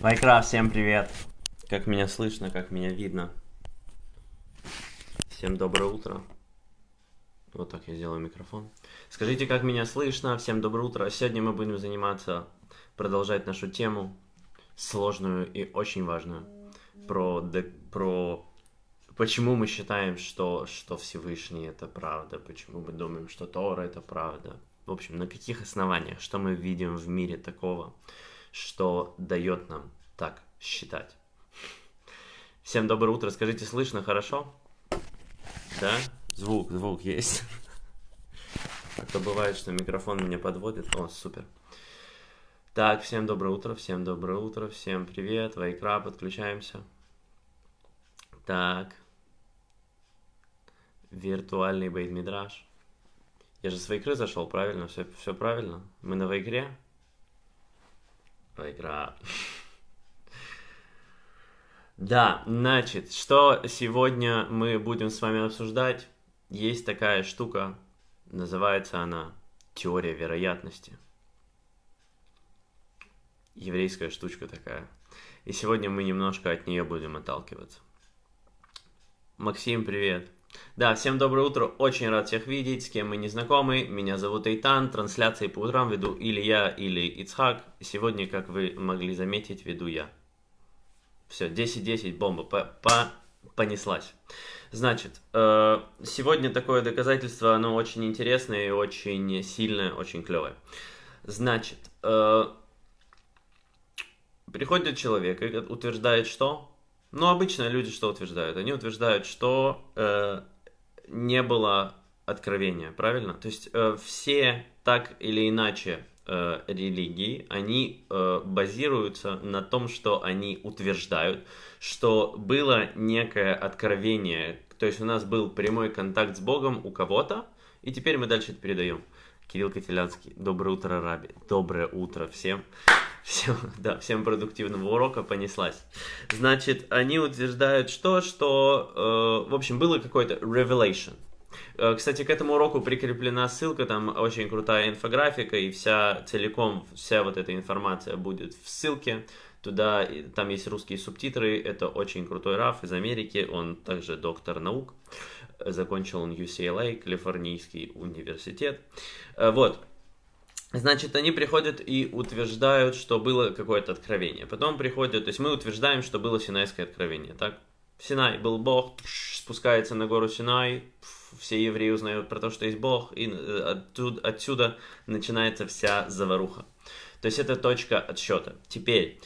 Майкра, всем привет! Как меня слышно, как меня видно. Всем доброе утро. Вот так я сделаю микрофон. Скажите, как меня слышно. Всем доброе утро. Сегодня мы будем заниматься, продолжать нашу тему, сложную и очень важную, про, про почему мы считаем, что, что Всевышний это правда, почему мы думаем, что Тора это правда. В общем, на каких основаниях, что мы видим в мире такого, что дает нам так считать. Всем доброе утро. Скажите, слышно хорошо? Да? Звук, звук есть. А то бывает, что микрофон меня подводит. О, супер. Так, всем доброе утро, всем доброе утро, всем привет. Вайкра, подключаемся. Так. Виртуальный бейтмидраж. Я же с Вайкры зашел, правильно? Все, все правильно? Мы на Вайкре? Поигра. Да, значит, что сегодня мы будем с вами обсуждать? Есть такая штука, называется она теория вероятности. Еврейская штучка такая. И сегодня мы немножко от нее будем отталкиваться. Максим, привет. Да, всем доброе утро, очень рад всех видеть, с кем мы не знакомы. Меня зовут Эйтан, трансляции по утрам веду или я, или Ицхак. Сегодня, как вы могли заметить, веду я. Все, 10-10, бомба, по -по понеслась. Значит, э сегодня такое доказательство, оно очень интересное и очень сильное, очень клевое. Значит, э приходит человек и утверждает, что ну, обычно люди что утверждают? Они утверждают, что э, не было откровения, правильно? То есть э, все так или иначе э, религии, они э, базируются на том, что они утверждают, что было некое откровение, то есть у нас был прямой контакт с Богом у кого-то, и теперь мы дальше это передаем. Кирилл Котелянский, доброе утро, Раби, доброе утро всем. Всем, да, всем продуктивного урока понеслась. Значит, они утверждают что, что, э, в общем, было какое-то revelation. Э, кстати, к этому уроку прикреплена ссылка, там очень крутая инфографика, и вся целиком, вся вот эта информация будет в ссылке. Туда, там есть русские субтитры, это очень крутой Раф из Америки, он также доктор наук, закончил он UCLA, Калифорнийский университет. Э, вот, Значит, они приходят и утверждают, что было какое-то откровение. Потом приходят, то есть мы утверждаем, что было Синайское откровение, так? Синай был Бог, спускается на гору Синай, все евреи узнают про то, что есть Бог, и э, оттуда, отсюда начинается вся заваруха. То есть это точка отсчета. Теперь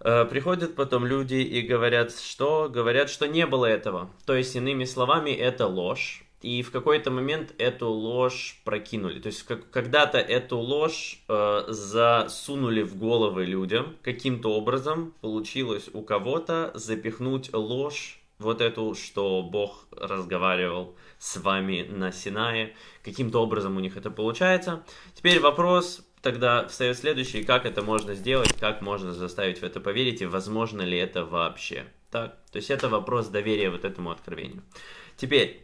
э, приходят потом люди и говорят, что говорят, что не было этого. То есть иными словами, это ложь и в какой-то момент эту ложь прокинули. То есть как, когда-то эту ложь э, засунули в головы людям, каким-то образом получилось у кого-то запихнуть ложь, вот эту, что Бог разговаривал с вами на Синае, каким-то образом у них это получается. Теперь вопрос тогда встает следующий, как это можно сделать, как можно заставить в это поверить и возможно ли это вообще. Так, то есть это вопрос доверия вот этому откровению. Теперь,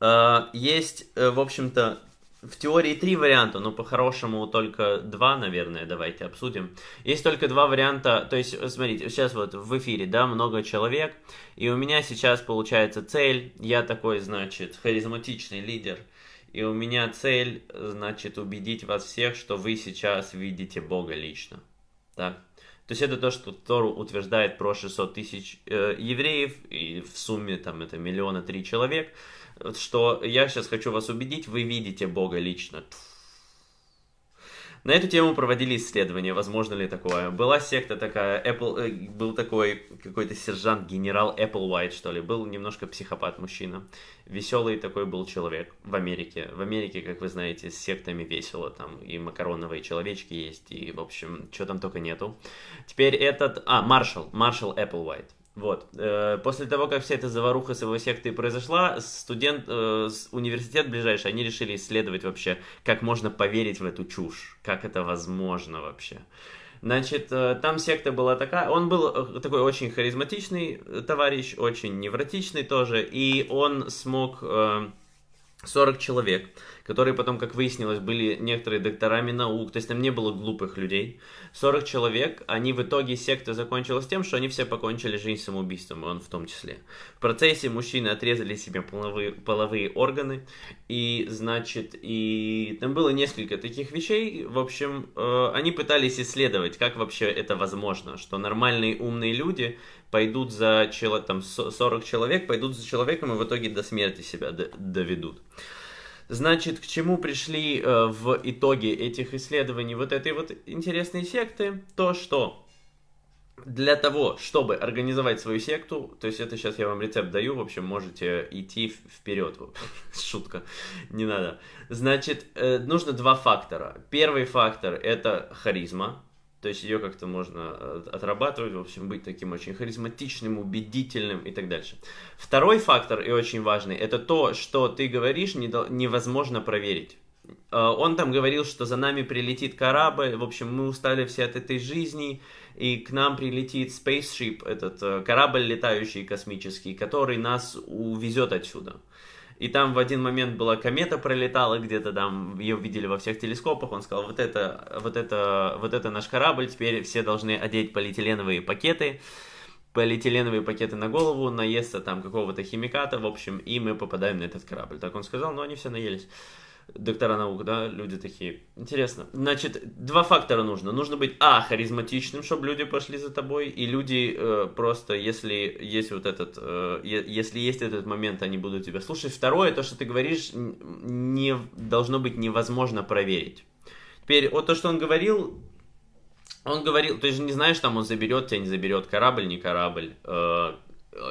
Э, есть, э, в общем-то, в теории три варианта, но по-хорошему только два, наверное, давайте обсудим. Есть только два варианта, то есть, смотрите, сейчас вот в эфире, да, много человек, и у меня сейчас получается цель, я такой, значит, харизматичный лидер, и у меня цель, значит, убедить вас всех, что вы сейчас видите Бога лично, так. Да? То есть это то, что Тору утверждает про 600 тысяч э, евреев, и в сумме там это миллиона три человека что я сейчас хочу вас убедить, вы видите Бога лично. На эту тему проводили исследования, возможно ли такое. Была секта такая, Apple, э, был такой какой-то сержант-генерал Apple White что ли, был немножко психопат мужчина. Веселый такой был человек в Америке. В Америке, как вы знаете, с сектами весело, там и макароновые человечки есть, и, в общем, что там только нету. Теперь этот, а, Маршал, Маршал White. Вот. Э, после того, как вся эта заваруха с его сектой произошла, студент, э, университет ближайший, они решили исследовать вообще, как можно поверить в эту чушь, как это возможно вообще. Значит, э, там секта была такая, он был такой очень харизматичный товарищ, очень невротичный тоже, и он смог 40 человек которые потом, как выяснилось, были некоторые докторами наук, то есть там не было глупых людей. 40 человек, они в итоге секта закончилась тем, что они все покончили жизнь самоубийством, и он в том числе. В процессе мужчины отрезали себе половые, половые органы, и, значит, и там было несколько таких вещей, в общем, э, они пытались исследовать, как вообще это возможно, что нормальные умные люди пойдут за человеком, там 40 человек, пойдут за человеком и в итоге до смерти себя доведут. Значит, к чему пришли э, в итоге этих исследований вот этой вот интересной секты? То, что для того, чтобы организовать свою секту, то есть это сейчас я вам рецепт даю, в общем, можете идти вперед. Шутка, не надо. Значит, э, нужно два фактора. Первый фактор это харизма, то есть ее как-то можно э, отрабатывать, в общем, быть таким очень харизматичным, убедительным и так дальше. Второй фактор, и очень важный, это то, что ты говоришь, невозможно проверить. Э, он там говорил, что за нами прилетит корабль, в общем, мы устали все от этой жизни, и к нам прилетит spaceship, этот э, корабль летающий космический, который нас увезет отсюда. И там в один момент была комета пролетала где-то там, ее видели во всех телескопах, он сказал, вот это, вот это, вот это наш корабль, теперь все должны одеть полиэтиленовые пакеты, полиэтиленовые пакеты на голову, наесться там какого-то химиката, в общем, и мы попадаем на этот корабль. Так он сказал, но они все наелись доктора наук, да, люди такие. Интересно. Значит, два фактора нужно. Нужно быть, а, харизматичным, чтобы люди пошли за тобой, и люди э, просто, если есть вот этот, э, если есть этот момент, они будут тебя слушать. Второе, то, что ты говоришь, не должно быть невозможно проверить. Теперь, вот то, что он говорил, он говорил, ты же не знаешь, там он заберет тебя, не заберет корабль, не корабль, э,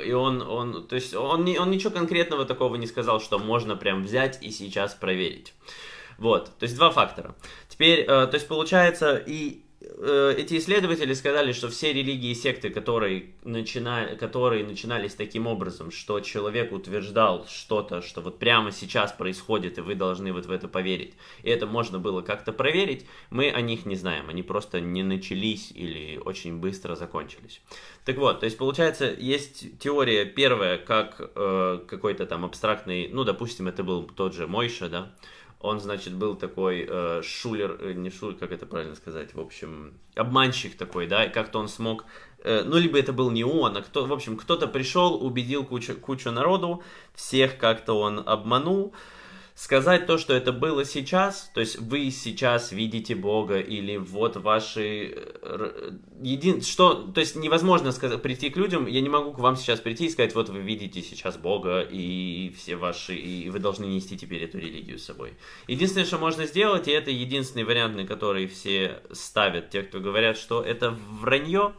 и он, он, то есть он, он ничего конкретного такого не сказал, что можно прям взять и сейчас проверить. Вот, то есть два фактора. Теперь, э, то есть получается, и Э, эти исследователи сказали, что все религии и секты, которые, начина... которые начинались таким образом, что человек утверждал что-то, что вот прямо сейчас происходит, и вы должны вот в это поверить, и это можно было как-то проверить, мы о них не знаем, они просто не начались или очень быстро закончились. Так вот, то есть получается, есть теория первая, как э, какой-то там абстрактный, ну, допустим, это был тот же Мойша, да, он, значит, был такой э, шулер, э, не шулер, как это правильно сказать, в общем, обманщик такой, да, и как-то он смог, э, ну, либо это был не он, а кто, в общем, кто-то пришел, убедил кучу, кучу народу, всех как-то он обманул, э, сказать то, что это было сейчас, то есть вы сейчас видите Бога, или вот ваши... Э, един... Что... То есть невозможно сказать, прийти к людям, я не могу к вам сейчас прийти и сказать, вот вы видите сейчас Бога, и все ваши... И вы должны нести теперь эту религию с собой. Единственное, что можно сделать, и это единственный вариант, на который все ставят, те, кто говорят, что это вранье,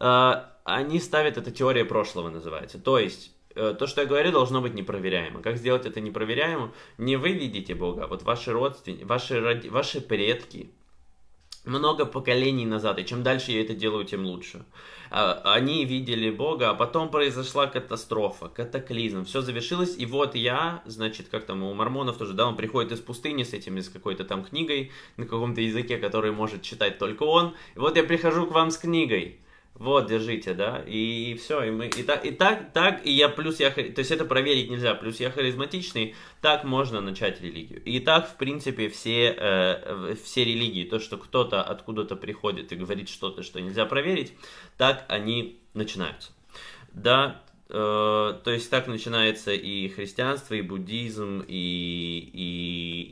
э, они ставят, это теория прошлого называется. То есть Э, то, что я говорю, должно быть непроверяемо. Как сделать это непроверяемо? Не вы видите Бога, а вот ваши родственники, ваши, роди... ваши предки, много поколений назад, и чем дальше я это делаю, тем лучше. А, они видели Бога, а потом произошла катастрофа, катаклизм, все завершилось, и вот я, значит, как там у мормонов тоже, да, он приходит из пустыни с этим, с какой-то там книгой, на каком-то языке, который может читать только он, и вот я прихожу к вам с книгой, вот, держите, да, и, и все, и мы, и так, и так, так, и я, плюс я, то есть это проверить нельзя, плюс я харизматичный, так можно начать религию. И так, в принципе, все, э, все религии, то, что кто-то откуда-то приходит и говорит что-то, что нельзя проверить, так они начинаются. Да, Э, то есть так начинается и христианство, и буддизм, и,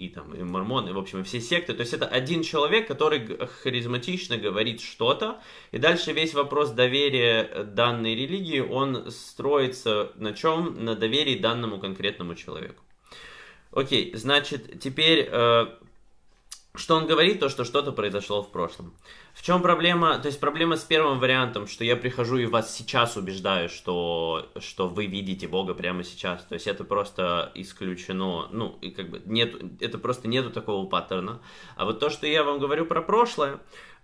и, и, там, и мормоны, в общем, все секты. То есть это один человек, который харизматично говорит что-то, и дальше весь вопрос доверия данной религии, он строится на чем? На доверии данному конкретному человеку. Окей, значит, теперь э, что он говорит, то, что что-то произошло в прошлом. В чем проблема? То есть проблема с первым вариантом, что я прихожу и вас сейчас убеждаю, что, что вы видите Бога прямо сейчас. То есть это просто исключено, ну, и как бы нет, это просто нету такого паттерна. А вот то, что я вам говорю про прошлое,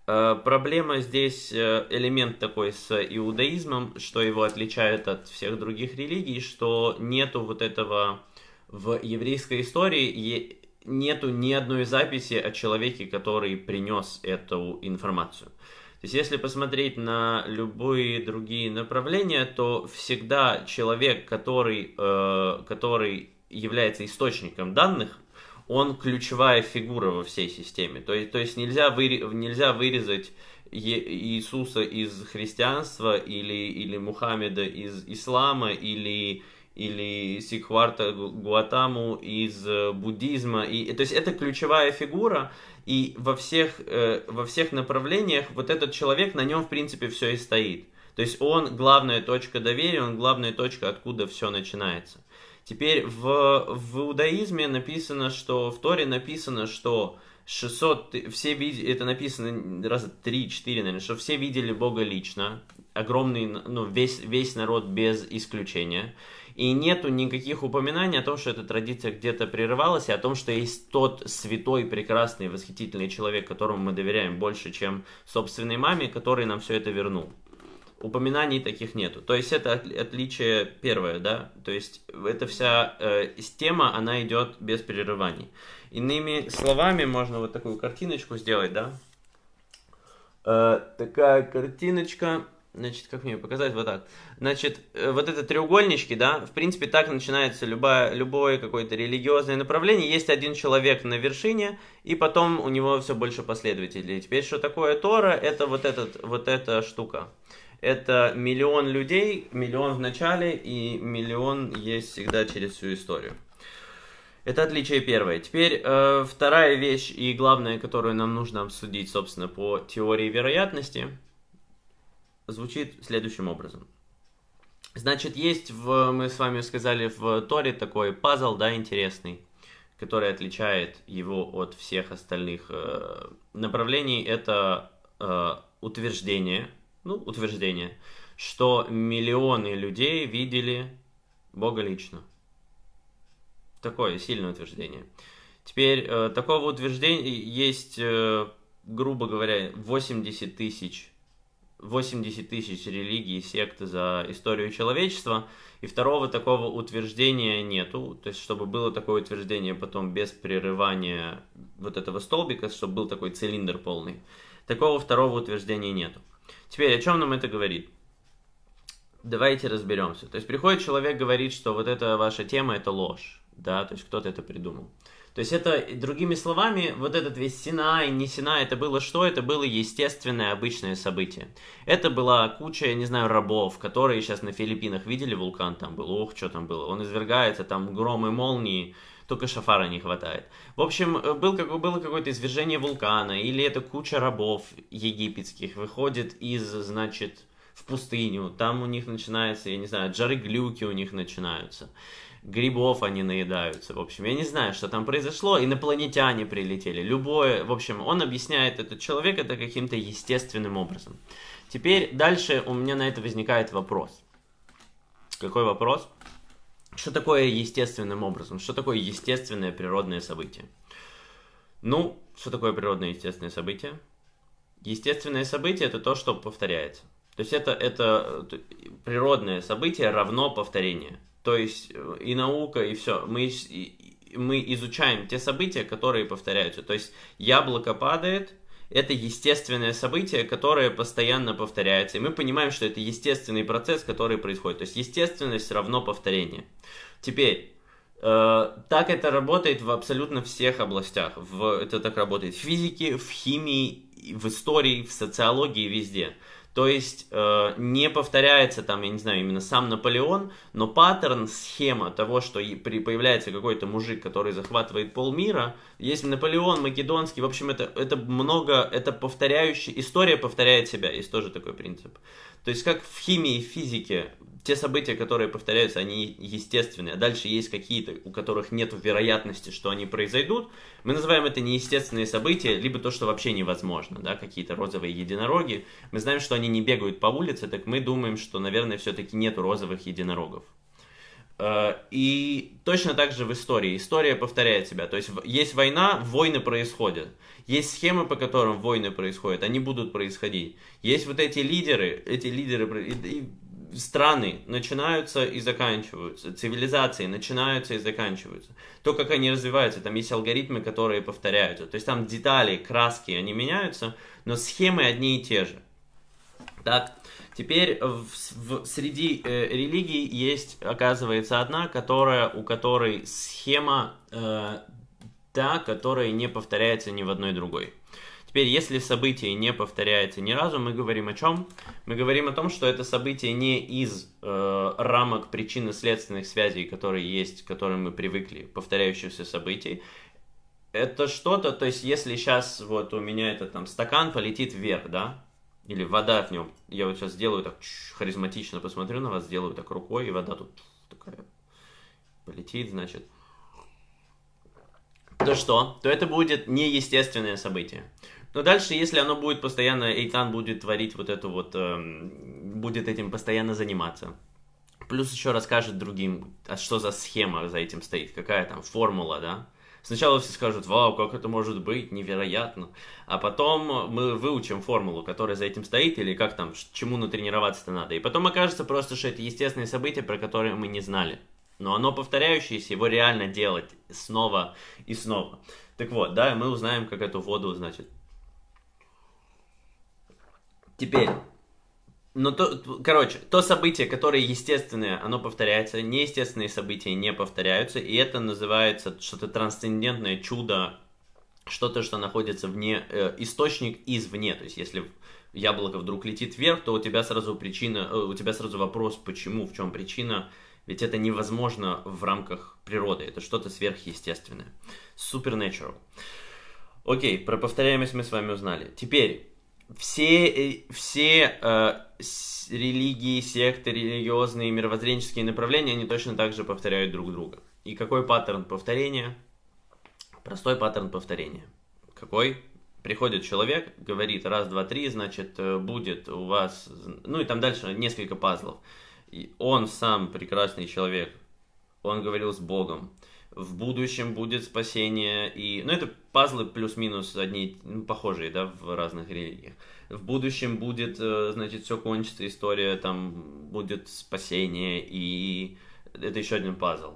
э, Проблема здесь, э, элемент такой с иудаизмом, что его отличает от всех других религий, что нету вот этого в еврейской истории нету ни одной записи о человеке, который принес эту информацию. То есть, если посмотреть на любые другие направления, то всегда человек, который, э, который является источником данных, он ключевая фигура во всей системе. То есть, то есть нельзя, выре, нельзя вырезать Иисуса из христианства или, или Мухаммеда из ислама или или Сикхварта Гуатаму из э, буддизма. И, то есть это ключевая фигура, и во всех, э, во всех направлениях вот этот человек, на нем в принципе все и стоит. То есть он главная точка доверия, он главная точка, откуда все начинается. Теперь в, в иудаизме написано, что в Торе написано, что 600, все видели, это написано раза 3-4, наверное, что все видели Бога лично, огромный, ну, весь, весь народ без исключения и нету никаких упоминаний о том, что эта традиция где-то прерывалась, и о том, что есть тот святой, прекрасный, восхитительный человек, которому мы доверяем больше, чем собственной маме, который нам все это вернул. Упоминаний таких нету. То есть это отличие первое, да? То есть эта вся э, тема, она идет без прерываний. Иными словами, можно вот такую картиночку сделать, да? Э, такая картиночка Значит, как мне показать вот так? Значит, э, вот это треугольнички, да, в принципе, так начинается любая, любое какое-то религиозное направление. Есть один человек на вершине, и потом у него все больше последователей. Теперь, что такое Тора? Это вот, этот, вот эта штука. Это миллион людей, миллион в начале, и миллион есть всегда через всю историю. Это отличие первое. Теперь э, вторая вещь и главная, которую нам нужно обсудить, собственно, по теории вероятности – звучит следующим образом. Значит, есть, в, мы с вами сказали, в Торе такой пазл, да, интересный, который отличает его от всех остальных э, направлений. Это э, утверждение, ну, утверждение, что миллионы людей видели Бога лично. Такое сильное утверждение. Теперь, э, такого утверждения есть, э, грубо говоря, 80 тысяч 80 тысяч религий и сект за историю человечества, и второго такого утверждения нету, то есть чтобы было такое утверждение потом без прерывания вот этого столбика, чтобы был такой цилиндр полный. Такого второго утверждения нету. Теперь, о чем нам это говорит? Давайте разберемся. То есть приходит человек, говорит, что вот эта ваша тема – это ложь, да, то есть кто-то это придумал. То есть это, другими словами, вот этот весь Синай, не Синай, это было что? Это было естественное, обычное событие. Это была куча, я не знаю, рабов, которые сейчас на Филиппинах видели вулкан там был, ох что там было, он извергается, там громы, молнии, только шафара не хватает. В общем, э, был, как, было какое-то извержение вулкана, или это куча рабов египетских выходит из, значит, в пустыню, там у них начинается, я не знаю, джары глюки у них начинаются грибов они наедаются. В общем, я не знаю, что там произошло. Инопланетяне прилетели. Любое, в общем, он объясняет этот человек это каким-то естественным образом. Теперь дальше у меня на это возникает вопрос. Какой вопрос? Что такое естественным образом? Что такое естественное природное событие? Ну, что такое природное естественное событие? Естественное событие это то, что повторяется. То есть это, это э, природное событие равно повторение. То есть э, и наука, и все. Мы, мы изучаем те события, которые повторяются. То есть яблоко падает, это естественное событие, которое постоянно повторяется. И мы понимаем, что это естественный процесс, который происходит. То есть естественность равно повторение. Теперь, э, так это работает в абсолютно всех областях. В, это так работает в физике, в химии, в истории, в социологии, везде. То есть э, не повторяется там, я не знаю, именно сам Наполеон, но паттерн, схема того, что при, появляется какой-то мужик, который захватывает полмира, есть Наполеон, Македонский, в общем, это, это много, это повторяющая история повторяет себя, есть тоже такой принцип. То есть как в химии и физике те события, которые повторяются, они естественные. А дальше есть какие-то, у которых нет вероятности, что они произойдут. Мы называем это неестественные события, либо то, что вообще невозможно. Да? Какие-то розовые единороги. Мы знаем, что они не бегают по улице, так мы думаем, что, наверное, все-таки нет розовых единорогов. Э, и точно так же в истории. История повторяет себя. То есть есть война, войны происходят. Есть схемы, по которым войны происходят, они будут происходить. Есть вот эти лидеры, эти лидеры, страны начинаются и заканчиваются, цивилизации начинаются и заканчиваются. То, как они развиваются, там есть алгоритмы, которые повторяются. То есть там детали, краски, они меняются, но схемы одни и те же. Так, теперь в, в, среди э, религий есть, оказывается, одна, которая, у которой схема э, та, которая не повторяется ни в одной другой. Теперь, если событие не повторяется ни разу, мы говорим о чем? Мы говорим о том, что это событие не из э, рамок причинно-следственных связей, которые есть, к которым мы привыкли, повторяющихся событий. Это что-то, то есть если сейчас вот у меня этот там стакан полетит вверх, да, или вода в нем, я вот сейчас сделаю так харизматично, посмотрю на вас, сделаю так рукой, и вода тут такая полетит, значит то что? То это будет неестественное событие. Но дальше, если оно будет постоянно, Эйтан будет творить вот эту вот, эм, будет этим постоянно заниматься. Плюс еще расскажет другим, а что за схема за этим стоит, какая там формула, да. Сначала все скажут, вау, как это может быть, невероятно. А потом мы выучим формулу, которая за этим стоит, или как там, чему натренироваться-то надо. И потом окажется просто, что это естественные события, про которые мы не знали. Но оно повторяющееся, его реально делать снова и снова. Так вот, да, мы узнаем, как эту воду, значит, Теперь. ну то, короче, то событие, которое естественное, оно повторяется, неестественные события не повторяются, и это называется что-то трансцендентное чудо, что-то, что находится вне, э, источник извне, то есть если яблоко вдруг летит вверх, то у тебя сразу причина, э, у тебя сразу вопрос, почему, в чем причина, ведь это невозможно в рамках природы, это что-то сверхъестественное, supernatural. Окей, про повторяемость мы с вами узнали. Теперь, все, все э, э религии, секты, религиозные, мировоззренческие направления, они точно так же повторяют друг друга. И какой паттерн повторения? Простой паттерн повторения. Какой? Приходит человек, говорит раз, два, три, значит, э, будет у вас... Ну и там дальше несколько пазлов. И он сам прекрасный человек. Он говорил с Богом в будущем будет спасение, и... Ну, это пазлы плюс-минус одни, ну, похожие, да, в разных религиях. В будущем будет, э, значит, все кончится, история, там, будет спасение, и это еще один пазл.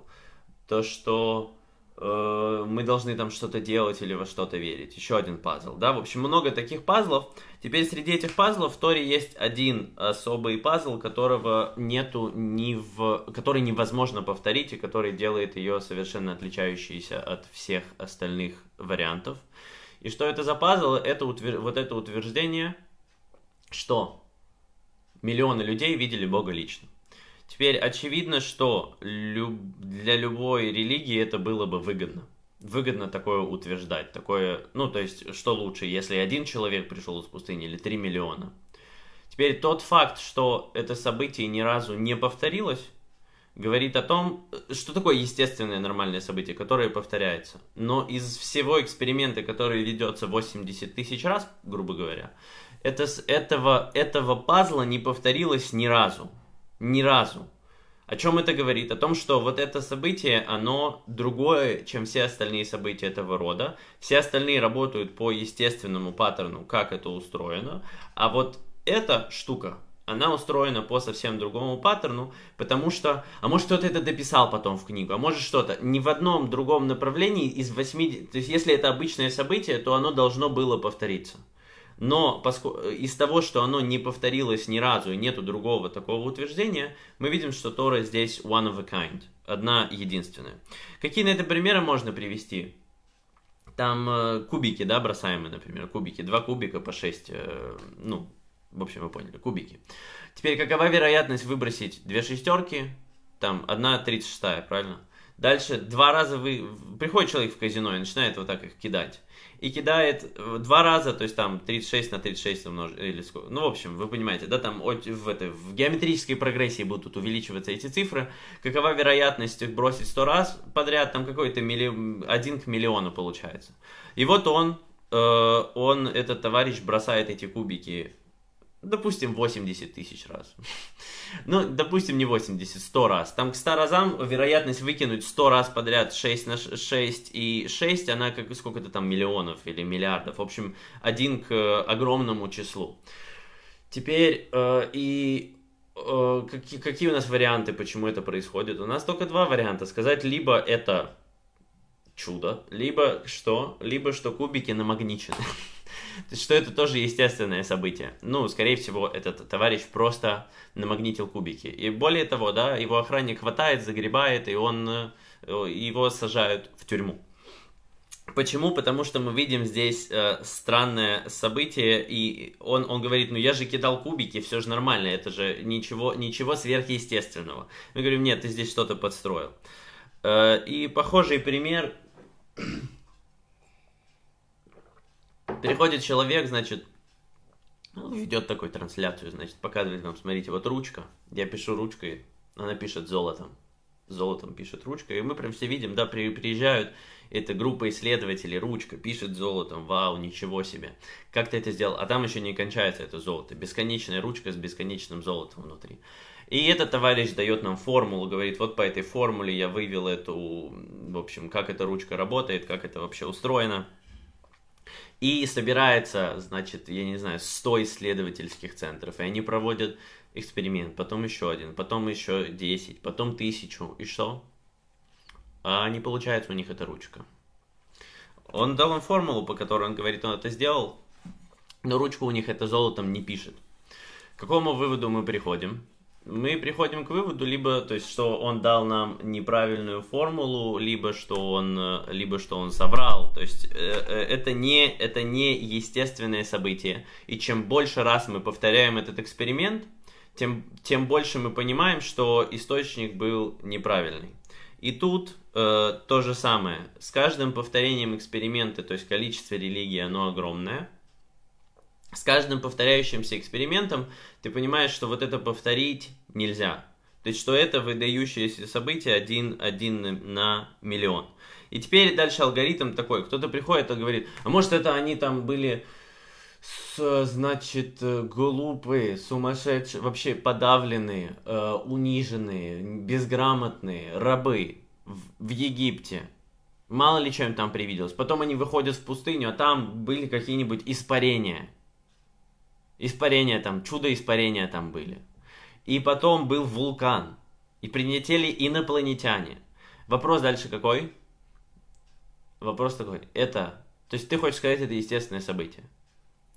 То, что э, мы должны там что-то делать или во что-то верить. Еще один пазл, да, в общем, много таких пазлов. Теперь среди этих пазлов в Торе есть один особый пазл, которого нету ни в... который невозможно повторить и который делает ее совершенно отличающейся от всех остальных вариантов. И что это за пазл? Это утвер... вот это утверждение, что миллионы людей видели Бога лично. Теперь очевидно, что люб... для любой религии это было бы выгодно. Выгодно такое утверждать, такое, ну то есть, что лучше, если один человек пришел из пустыни или три миллиона. Теперь тот факт, что это событие ни разу не повторилось, говорит о том, что такое естественное нормальное событие, которое повторяется. Но из всего эксперимента, который ведется 80 тысяч раз, грубо говоря, это, этого, этого пазла не повторилось ни разу. Ни разу. О чем это говорит? О том, что вот это событие, оно другое, чем все остальные события этого рода. Все остальные работают по естественному паттерну, как это устроено. А вот эта штука, она устроена по совсем другому паттерну, потому что, а может кто-то это дописал потом в книгу, а может что-то, ни в одном другом направлении из 80, то есть если это обычное событие, то оно должно было повториться. Но из того, что оно не повторилось ни разу и нету другого такого утверждения, мы видим, что Тора здесь one of a kind, одна единственная. Какие на это примеры можно привести? Там э, кубики, да, бросаемые, например, кубики, два кубика по шесть, э, ну, в общем, вы поняли, кубики. Теперь, какова вероятность выбросить две шестерки? Там, одна тридцать шестая, правильно? Дальше два раза вы... Приходит человек в казино и начинает вот так их кидать и кидает два раза, то есть там 36 на 36 умножить, или сколько, ну, в общем, вы понимаете, да, там в, этой в геометрической прогрессии будут увеличиваться эти цифры, какова вероятность их бросить 100 раз подряд, там какой-то милли... один к миллиону получается. И вот он, э, он, этот товарищ бросает эти кубики Допустим, 80 тысяч раз. Ну, допустим, не 80, 100 раз. Там к 100 разам вероятность выкинуть 100 раз подряд 6 на 6 и 6, она как сколько-то там миллионов или миллиардов. В общем, один к э, огромному числу. Теперь, э, и э, какие, какие у нас варианты, почему это происходит? У нас только два варианта. Сказать, либо это чудо, либо что, либо что кубики намагничены. То есть, что это тоже естественное событие. Ну, скорее всего, этот товарищ просто намагнитил кубики. И более того, да, его охранник хватает, загребает, и он, э, его сажают в тюрьму. Почему? Потому что мы видим здесь э, странное событие, и он, он говорит, ну я же кидал кубики, все же нормально, это же ничего, ничего сверхъестественного. Мы говорим, нет, ты здесь что-то подстроил. Э, и похожий пример Переходит человек, значит, ну, ведет такую трансляцию, значит, показывает нам, смотрите, вот ручка, я пишу ручкой, она пишет золотом, золотом пишет ручка, и мы прям все видим, да, приезжают, эта группа исследователей, ручка пишет золотом, вау, ничего себе, как ты это сделал, а там еще не кончается это золото, бесконечная ручка с бесконечным золотом внутри. И этот товарищ дает нам формулу, говорит, вот по этой формуле я вывел эту, в общем, как эта ручка работает, как это вообще устроено. И собирается, значит, я не знаю, 100 исследовательских центров, и они проводят эксперимент, потом еще один, потом еще 10, потом тысячу, и что? А не получается у них эта ручка. Он дал им формулу, по которой он говорит, он это сделал, но ручку у них это золотом не пишет. К какому выводу мы приходим? мы приходим к выводу, либо, то есть, что он дал нам неправильную формулу, либо что он, э, либо что он соврал. То есть, э, э, это не, это не естественное событие. И чем больше раз мы повторяем этот эксперимент, тем, тем больше мы понимаем, что источник был неправильный. И тут то же самое. С каждым повторением эксперимента, то есть количество религии оно огромное. С каждым повторяющимся экспериментом ты понимаешь, что вот это повторить нельзя. То есть, что это выдающееся событие один, один на миллион. И теперь дальше алгоритм такой. Кто-то приходит и говорит, а может это они там были, с, значит, глупые, сумасшедшие, вообще подавленные, э, униженные, безграмотные рабы в, в Египте. Мало ли чем там привиделось. Потом они выходят в пустыню, а там были какие-нибудь испарения. Испарения там, чудо-испарения там были. И потом был вулкан. И прилетели инопланетяне. Вопрос дальше какой? Вопрос такой. Это... То есть ты хочешь сказать, это естественное событие?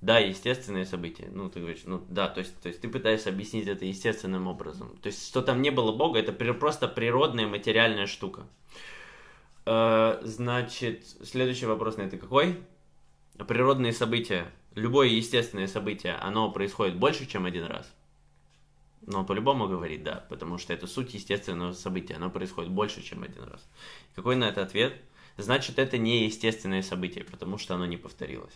Да, естественное событие. Ну, ты говоришь, ну да, то есть, то есть ты пытаешься объяснить это естественным образом. То есть, что там не было Бога, это просто природная материальная штука. Э, значит, следующий вопрос на это какой? Природные события. Любое естественное событие, оно происходит больше, чем один раз. Но по-любому говорит да, потому что это суть естественного события, оно происходит больше, чем один раз. Какой на это ответ? Значит, это не естественное событие, потому что оно не повторилось.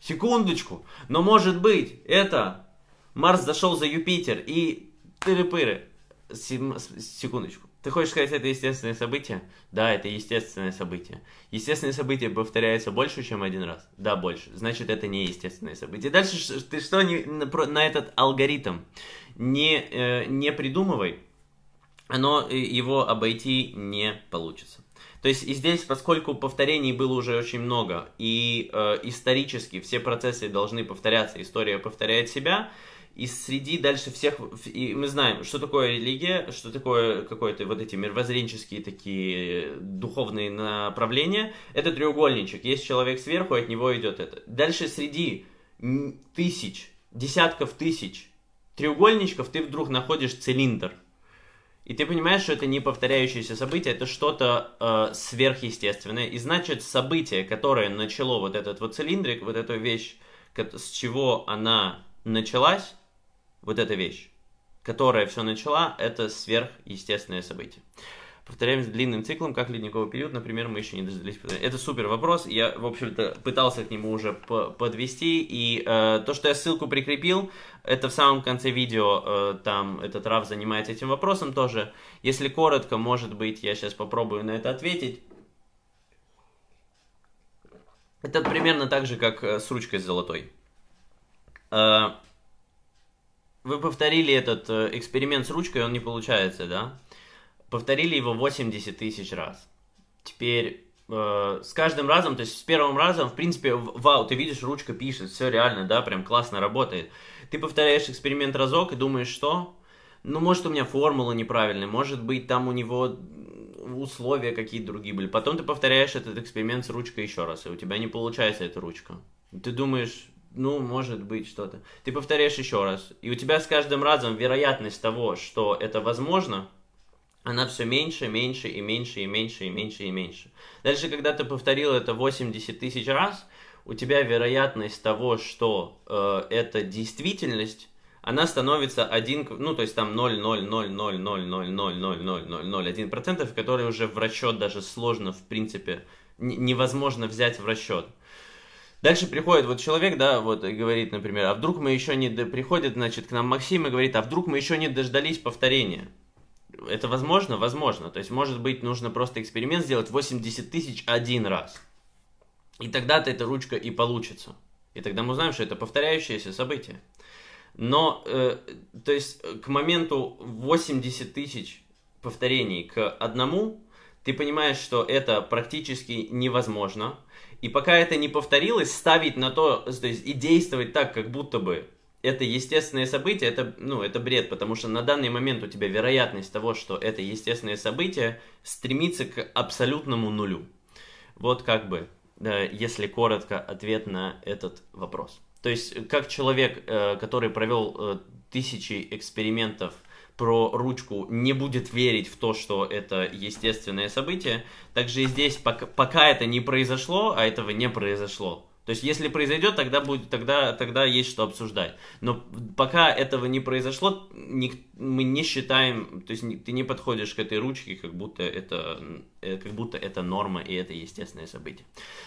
Секундочку, но может быть это Марс зашел за Юпитер и тыры-пыры. Секундочку. Ты хочешь сказать, это естественное событие? Да, это естественное событие. Естественное событие повторяется больше, чем один раз? Да, больше. Значит, это не естественное событие. Дальше ты что не, на этот алгоритм? не, э, не придумывай, оно э, его обойти не получится. То есть и здесь, поскольку повторений было уже очень много, и э, исторически все процессы должны повторяться, история повторяет себя, и среди дальше всех, и мы знаем, что такое религия, что такое какое-то вот эти мировоззренческие такие духовные направления, это треугольничек, есть человек сверху, от него идет это. Дальше среди тысяч, десятков тысяч треугольничков ты вдруг находишь цилиндр. И ты понимаешь, что это не повторяющееся событие, это что-то э, сверхъестественное. И значит, событие, которое начало вот этот вот цилиндрик, вот эту вещь, с чего она началась, вот эта вещь, которая все начала, это сверхъестественное событие повторяемся длинным циклом, как ледниковый период, например, мы еще не дождались. Это супер вопрос, я, в общем-то, пытался к нему уже подвести, и э, то, что я ссылку прикрепил, это в самом конце видео, э, там этот Раф занимается этим вопросом тоже. Если коротко, может быть, я сейчас попробую на это ответить. Это примерно так же, как э, с ручкой золотой. Э, вы повторили этот э, эксперимент с ручкой, он не получается, да? повторили его 80 тысяч раз. Теперь э, с каждым разом, то есть с первым разом, в принципе, вау, ты видишь, ручка пишет, все реально, да, прям классно работает. Ты повторяешь эксперимент разок и думаешь, что? Ну, может, у меня формула неправильная, может быть, там у него условия какие-то другие были. Потом ты повторяешь этот эксперимент с ручкой еще раз, и у тебя не получается эта ручка. Ты думаешь, ну, может быть, что-то. Ты повторяешь еще раз, и у тебя с каждым разом вероятность того, что это возможно, она все меньше, меньше и меньше и меньше и меньше и меньше. Дальше, когда ты повторил это 80 тысяч раз, у тебя вероятность того, что э, это действительность, она становится один, ну то есть там процентов, которые уже в расчет даже сложно, в принципе, невозможно взять в расчет. Дальше приходит вот человек, да, вот и говорит, например, а вдруг мы еще не... Приходит, значит, к нам Максим и говорит, а вдруг мы еще не дождались повторения это возможно? Возможно. То есть, может быть, нужно просто эксперимент сделать 80 тысяч один раз. И тогда-то эта ручка и получится. И тогда мы узнаем, что это повторяющееся событие. Но, э, то есть, к моменту 80 тысяч повторений к одному, ты понимаешь, что это практически невозможно. И пока это не повторилось, ставить на то, то есть, и действовать так, как будто бы это естественное событие, это, ну, это бред, потому что на данный момент у тебя вероятность того, что это естественное событие стремится к абсолютному нулю. Вот как бы, да, э, если коротко, ответ на этот вопрос. То есть, э, как человек, э, который провел тысячи экспериментов про ручку, не будет верить в то, что это естественное событие, также и здесь, пока, пока это не произошло, а этого не произошло, то есть, если произойдет, тогда будет, тогда, тогда есть что обсуждать. Но пока этого не произошло, не, мы не считаем, то есть ты не подходишь к этой ручке, как будто это, э, как будто это норма и это естественное событие.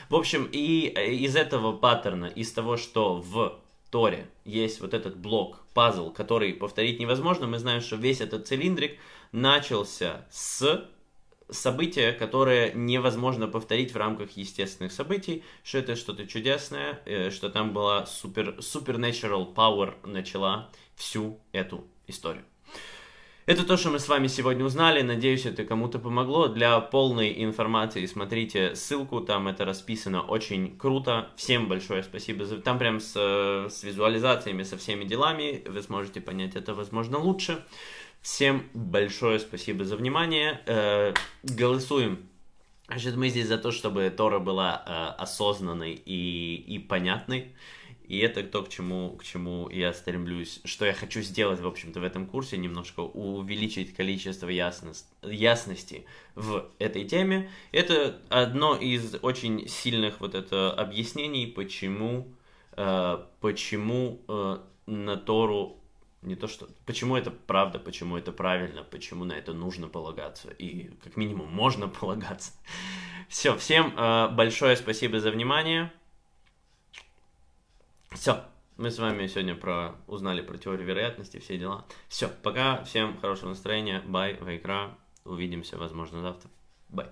В общем, и э, из этого паттерна, из того, что в Торе есть вот этот блок, пазл, который повторить невозможно, мы знаем, что весь этот цилиндрик начался с события, которые невозможно повторить в рамках естественных событий, что это что-то чудесное, э, что там была супер, supernatural power начала всю эту историю. Это то, что мы с вами сегодня узнали. Надеюсь, это кому-то помогло. Для полной информации смотрите ссылку, там это расписано очень круто. Всем большое спасибо. за Там прям с, э, с визуализациями, со всеми делами вы сможете понять это, возможно, лучше. Всем большое спасибо за внимание. Э, голосуем. Значит, мы здесь за то, чтобы Тора была э, осознанной и, и понятной. И это то, к чему, к чему я стремлюсь, что я хочу сделать, в общем-то, в этом курсе, немножко увеличить количество ясность, ясности в этой теме. Это одно из очень сильных вот это объяснений, почему, э, почему э, на Тору не то что... Почему это правда, почему это правильно, почему на это нужно полагаться и как минимум можно полагаться. Все, всем э, большое спасибо за внимание. Все, мы с вами сегодня про узнали про теорию вероятности, все дела. Все, пока, всем хорошего настроения, бай, вайкра, увидимся, возможно, завтра. Бай.